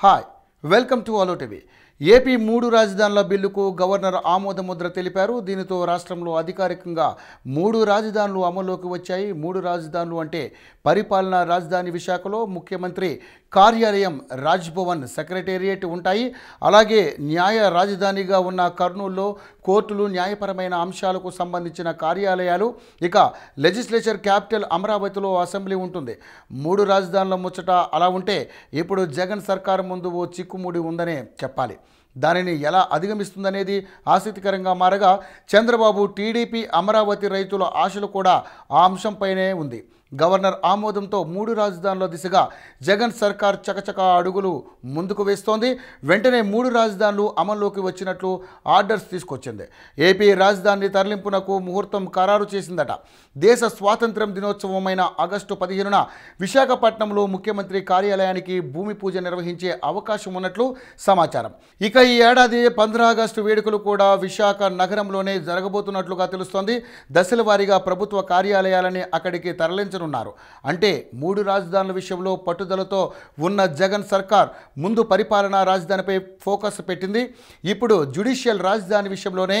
Hi, welcome to Holo TV. AP మూడు రాజధానుల బిల్లుకు గవర్నర్ ఆమోదముద్ర తెలిపారు దీనితో రాష్ట్రంలో అధికారికంగా మూడు రాజధానులు అమల్లోకి వచ్చాయి మూడు రాజధానులు అంటే పరిపాలనా రాజధాని విశాఖలో ముఖ్యమంత్రి కార్యాలయం రాజ్భవన్ సెక్రటేరియట్ ఉంటాయి అలాగే న్యాయ రాజధానిగా ఉన్న కర్నూలులో కోర్టులు న్యాయపరమైన అంశాలకు సంబంధించిన కార్యాలయాలు ఇక లెజిస్లేచర్ క్యాపిటల్ అమరావతిలో అసెంబ్లీ ఉంటుంది మూడు రాజధానుల ముచ్చట అలా ఉంటే ఇప్పుడు జగన్ సర్కార్ ముందు ఓ చిక్కుముడి ఉందనే చెప్పాలి దానిని ఎలా అధిగమిస్తుందనేది ఆసక్తికరంగా మారగా చంద్రబాబు టీడీపీ అమరావతి రైతుల ఆశలు కూడా ఆ అంశంపైనే ఉంది గవర్నర్ ఆమోదంతో మూడు రాజధానుల దిశగా జగన్ సర్కార్ చకచక అడుగులు ముందుకు వేస్తోంది వెంటనే మూడు రాజధానులు అమల్లోకి వచ్చినట్లు ఆర్డర్స్ తీసుకొచ్చింది ఏపీ రాజధాని తరలింపునకు ముహూర్తం ఖరారు చేసిందట దేశ స్వాతంత్ర్యం దినోత్సవమైన ఆగస్టు పదిహేనున విశాఖపట్నంలో ముఖ్యమంత్రి కార్యాలయానికి భూమి పూజ నిర్వహించే అవకాశం ఉన్నట్లు సమాచారం ఇక ఈ ఏడాది పంద్ర ఆగస్టు వేడుకలు కూడా విశాఖ నగరంలోనే జరగబోతున్నట్లుగా తెలుస్తోంది దశల ప్రభుత్వ కార్యాలయాలని అక్కడికి తరలించ ప్రకటించనున్నారు అంటే మూడు రాజధానుల విషయంలో పట్టుదలతో ఉన్న జగన్ సర్కార్ ముందు పరిపాలనా రాజధానిపై ఫోకస్ పెట్టింది ఇప్పుడు జ్యుడిషియల్ రాజధాని విషయంలోనే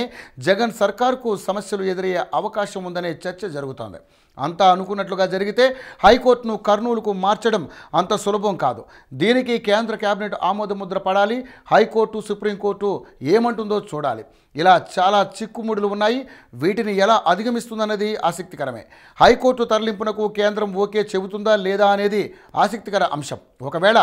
జగన్ సర్కార్కు సమస్యలు ఎదురయ్యే అవకాశం ఉందనే చర్చ జరుగుతోంది అంతా అనుకున్నట్లుగా జరిగితే హైకోర్టును కర్నూలుకు మార్చడం అంత సులభం కాదు దీనికి కేంద్ర కేబినెట్ ఆమోదముద్ర పడాలి హైకోర్టు సుప్రీంకోర్టు ఏమంటుందో చూడాలి ఇలా చాలా చిక్కుముడులు ఉన్నాయి వీటిని ఎలా అధిగమిస్తుందన్నది ఆసక్తికరమే హైకోర్టు తరలింపునకు కేంద్రం ఓకే చెబుతుందా లేదా అనేది ఆసక్తికర అంశం ఒకవేళ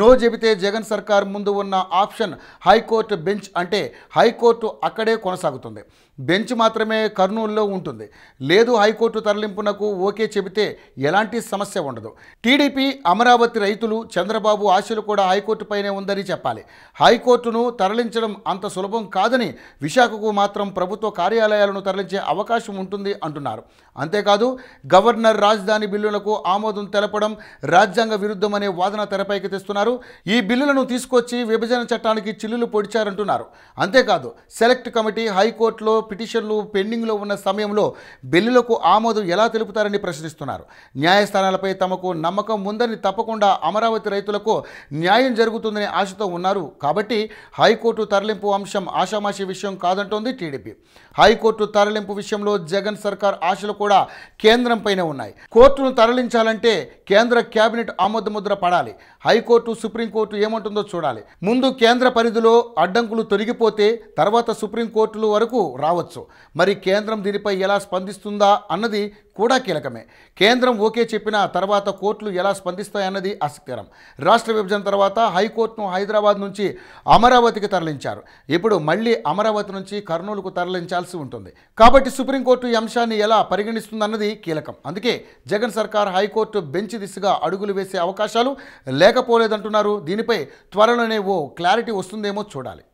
నో చెబితే జగన్ సర్కార్ ముందు ఉన్న ఆప్షన్ హైకోర్టు బెంచ్ అంటే హైకోర్టు అక్కడే కొనసాగుతుంది బెంచ్ మాత్రమే కర్నూలులో ఉంటుంది లేదు హైకోర్టు తరలింపునకు ఓకే చెబితే ఎలాంటి సమస్య ఉండదు టీడీపీ అమరావతి రైతులు చంద్రబాబు ఆశలు కూడా హైకోర్టుపైనే ఉందని చెప్పాలి హైకోర్టును తరలించడం అంత సులభం కాదని విశాఖకు మాత్రం ప్రభుత్వ కార్యాలయాలను తరలించే అవకాశం ఉంటుంది అంటున్నారు అంతేకాదు గవర్నర్ రాజధాని బిల్లులకు ఆమోదం తెలపడం రాజ్యాంగ విరుద్ధమనే వాదన తెరపైకి తెస్తున్నారు ఈ బిల్లులను తీసుకొచ్చి విభజన చట్టానికి చిల్లులు పొడిచారంటున్నారు అంతేకాదు సెలెక్ట్ కమిటీ హైకోర్టులో పిటిషన్లు పెండింగ్లో ఉన్న సమయంలో బిల్లులకు ఆమోదం ఎలా తెలుపుతారని ప్రశ్నిస్తున్నారు న్యాయస్థానాలపై తమకు నమ్మకం ఉందని తప్పకుండా అమరావతి రైతులకు న్యాయం జరుగుతుందని ఆశతో ఉన్నారు కాబట్టి హైకోర్టు తరలింపు అంశం ఆషామాషి విషయం కాదంటోంది టీడీపీ హైకోర్టు తరలింపు విషయంలో జగన్ సర్కార్ ఆశలు కూడా కేంద్రంపైనే ఉన్నాయి కోర్టును తరలించాలంటే కేంద్ర కేబినెట్ ఆమోదముద్ర పడాలి హైకోర్టు సుప్రీంకోర్టు ఏమంటుందో చూడాలి ముందు కేంద్ర పరిధిలో అడ్డంకులు తొలగిపోతే తర్వాత సుప్రీంకోర్టుల వరకు రావచ్చు రావచ్చు మరి కేంద్రం దీనిపై ఎలా స్పందిస్తుందా అన్నది కూడా కీలకమే కేంద్రం ఓకే చెప్పిన తర్వాత కోర్టులు ఎలా స్పందిస్తాయన్నది ఆసక్తికరం రాష్ట్ర విభజన తర్వాత హైకోర్టును హైదరాబాద్ నుంచి అమరావతికి తరలించారు ఇప్పుడు మళ్ళీ అమరావతి నుంచి కర్నూలుకు తరలించాల్సి ఉంటుంది కాబట్టి సుప్రీంకోర్టు ఈ అంశాన్ని ఎలా పరిగణిస్తుందన్నది కీలకం అందుకే జగన్ సర్కార్ హైకోర్టు బెంచ్ దిశగా అడుగులు వేసే అవకాశాలు లేకపోలేదంటున్నారు దీనిపై త్వరలోనే ఓ క్లారిటీ వస్తుందేమో చూడాలి